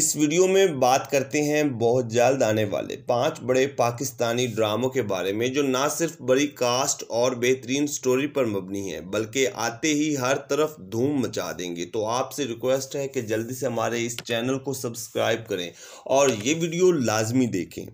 इस वीडियो में बात करते हैं बहुत जल्द आने वाले पांच बड़े पाकिस्तानी ड्रामों के बारे में जो ना सिर्फ बड़ी कास्ट और बेहतरीन स्टोरी पर मबनी है बल्कि आते ही हर तरफ धूम मचा देंगे तो आपसे रिक्वेस्ट है कि जल्दी से हमारे इस चैनल को सब्सक्राइब करें और ये वीडियो लाजमी देखें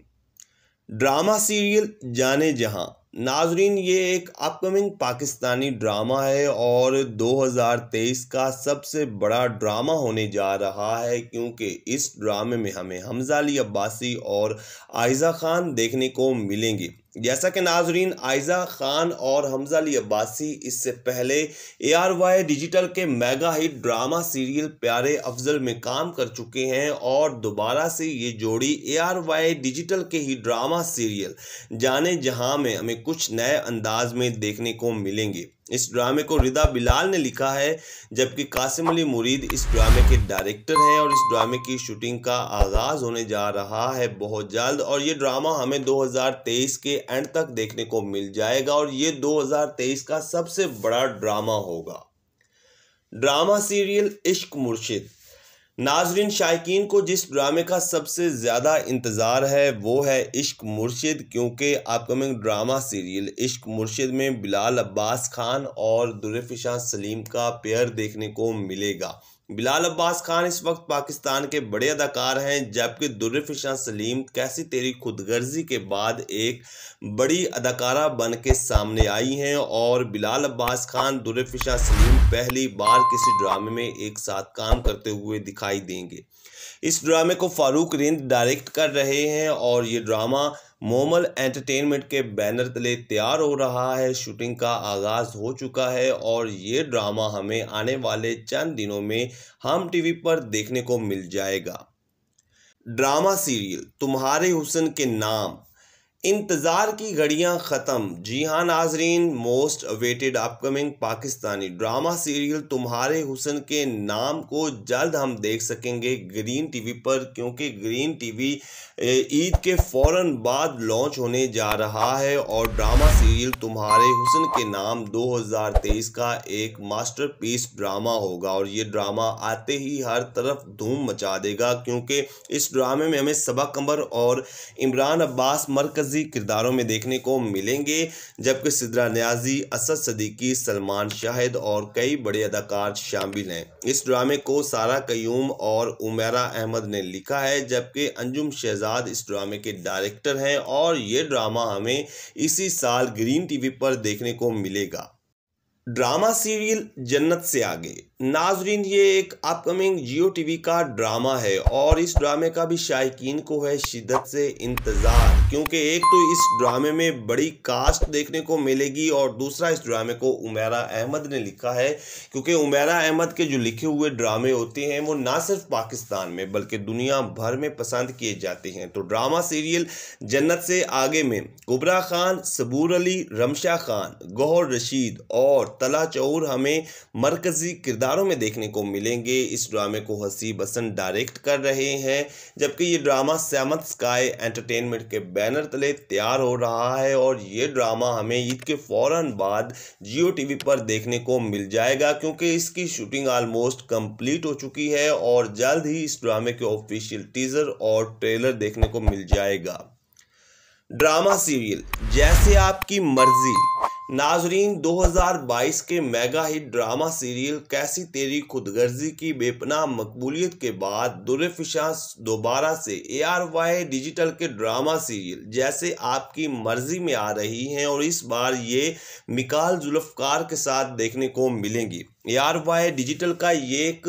ड्रामा सीरियल जाने जहां नाजरीन ये एक अपकमिंग पाकिस्तानी ड्रामा है और 2023 का सबसे बड़ा ड्रामा होने जा रहा है क्योंकि इस ड्रामे में हमें हमजा अली अब्बासी और आयज़ा ख़ान देखने को मिलेंगे जैसा कि नाजरीन आयजा खान और हमजा अली अब्बासी इससे पहले ए आर वाई डिजिटल के mega hit drama serial Pyare Afzal में काम कर चुके हैं और दोबारा से ये जोड़ी ए आर वाई डिजिटल के ही ड्रामा सीरियल जाने जहां में हमें कुछ नए अंदाज में देखने को मिलेंगे इस ड्रामे को रिदा बिलाल ने लिखा है जबकि कासिम अली मुरीद इस ड्रामे के डायरेक्टर हैं और इस ड्रामे की शूटिंग का आगाज़ होने जा रहा है बहुत जल्द और ये ड्रामा हमें 2023 के एंड तक देखने को मिल जाएगा और ये 2023 का सबसे बड़ा ड्रामा होगा ड्रामा सीरियल इश्क मुर्शिद नाजरीन शायकीन को जिस ड्रामे का सबसे ज़्यादा इंतज़ार है वो है इश्क मुर्शिद क्योंकि अपकमिंग ड्रामा सीरियल इश्क मुर्शिद में बिलाल अब्बास खान और दुरफिशा सलीम का पेयर देखने को मिलेगा बिलाल अब्बास खान इस वक्त पाकिस्तान के बड़े अदाकार हैं जबकि दुर्रफिशा सलीम कैसी तेरी खुदगर्जी के बाद एक बड़ी अदाकारा बन के सामने आई हैं और बिलाल अब्बास खान दुर्रफिशा सलीम पहली बार किसी ड्रामे में एक साथ काम करते हुए दिखाई देंगे इस ड्रामे को फारूक रिंद डायरेक्ट कर रहे हैं और ये ड्रामा मोमल एंटरटेनमेंट के बैनर तले तैयार हो रहा है शूटिंग का आगाज़ हो चुका है और ये ड्रामा हमें आने वाले चंद दिनों में हम टीवी पर देखने को मिल जाएगा ड्रामा सीरियल तुम्हारे हुसन के नाम इंतज़ार की घड़ियां ख़त्म जी हाँ नाजरीन most awaited upcoming Pakistani drama serial तुम्हारे हुसन के नाम को जल्द हम देख सकेंगे ग्रीन टीवी पर क्योंकि ग्रीन टीवी ईद के फ़ौर बाद लॉन्च होने जा रहा है और ड्रामा सीरियल तुम्हारे हुसन के नाम 2023 का एक मास्टरपीस ड्रामा होगा और ये ड्रामा आते ही हर तरफ धूम मचा देगा क्योंकि इस ड्रामे में हमें सबा कमर और इमरान अब्बास मरकज़ी मरकजी किरदारों में देखने को मिलेंगे जबकि सिद्रा न्याजी असद सदीकी सलमान शाहिद और कई बड़े अदाकार शामिल हैं इस ड्रामे को सारा कयूम और उमेरा अहमद ने लिखा है जबकि अंजुम शहजाद इस ड्रामे के डायरेक्टर हैं और ये ड्रामा हमें इसी साल ग्रीन टीवी पर देखने को मिलेगा ड्रामा सीरियल जन्नत से आगे नाजरीन ये एक अपकमिंग जियो टीवी का ड्रामा है और इस ड्रामे का भी शायकीन को है शिद्दत से इंतज़ार क्योंकि एक तो इस ड्रामे में बड़ी कास्ट देखने को मिलेगी और दूसरा इस ड्रामे को उमेरा अहमद ने लिखा है क्योंकि उमेरा अहमद के जो लिखे हुए ड्रामे होते हैं वो ना सिर्फ पाकिस्तान में बल्कि दुनिया भर में पसंद किए जाते हैं तो ड्रामा सीरियल जन्नत से आगे में कुबरा खान सबूर अली रमशा खान गौहर रशीद और तला चौर हमें मरकज़ी किरदार किरदारों में देखने को मिलेंगे इस ड्रामे को हसी बसंत डायरेक्ट कर रहे हैं जबकि ये ड्रामा सैमत स्काई एंटरटेनमेंट के बैनर तले तैयार हो रहा है और ये ड्रामा हमें ईद के फ़ौर बाद जियो टीवी पर देखने को मिल जाएगा क्योंकि इसकी शूटिंग ऑलमोस्ट कंप्लीट हो चुकी है और जल्द ही इस ड्रामे के ऑफिशियल टीज़र और ट्रेलर देखने को मिल जाएगा ड्रामा सीरियल जैसे आपकी मर्जी नाजरीन 2022 के मेगा हिट ड्रामा सीरियल कैसी तेरी खुदगर्जी की बेपनाह मकबूलियत के बाद दुरफिशा दोबारा से ए आर वाई डिजिटल के ड्रामा सीरियल जैसे आपकी मर्जी में आ रही हैं और इस बार ये मिकाल जुल्फकार के साथ देखने को मिलेंगी यार वाई डिजिटल का ये एक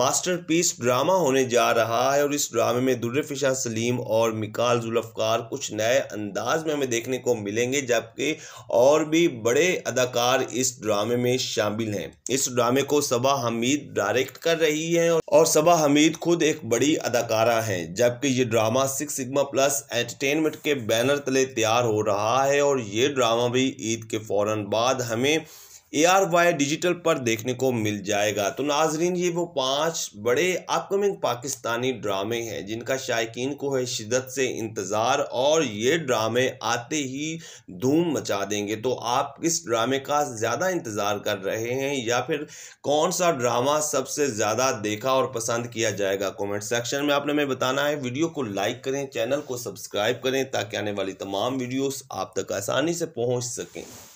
मास्टरपीस ड्रामा होने जा रहा है और इस ड्रामे में दुर्रफिशा सलीम और मिकाल जुल्फकार कुछ नए अंदाज में हमें देखने को मिलेंगे जबकि और भी बड़े अदाकार इस ड्रामे में शामिल हैं इस ड्रामे को सबा हमीद डायरेक्ट कर रही हैं और सबा हमीद खुद एक बड़ी अदाकारा हैं जबकि ये drama six sigma plus entertainment के बैनर तले तैयार हो रहा है और ये ड्रामा भी ईद के फ़ौर बाद हमें ए आर वाई डिजिटल पर देखने को मिल जाएगा तो नाजरीन ये वो पांच बड़े अपकमिंग पाकिस्तानी ड्रामे हैं जिनका शायकीन को है शिदत से इंतज़ार और ये ड्रामे आते ही धूम मचा देंगे तो आप किस ड्रामे का ज़्यादा इंतज़ार कर रहे हैं या फिर कौन सा ड्रामा सबसे ज़्यादा देखा और पसंद किया जाएगा कमेंट सेक्शन में आपने हमें बताना है वीडियो को लाइक करें चैनल को सब्सक्राइब करें ताकि आने वाली तमाम वीडियोज़ आप तक आसानी से पहुँच सकें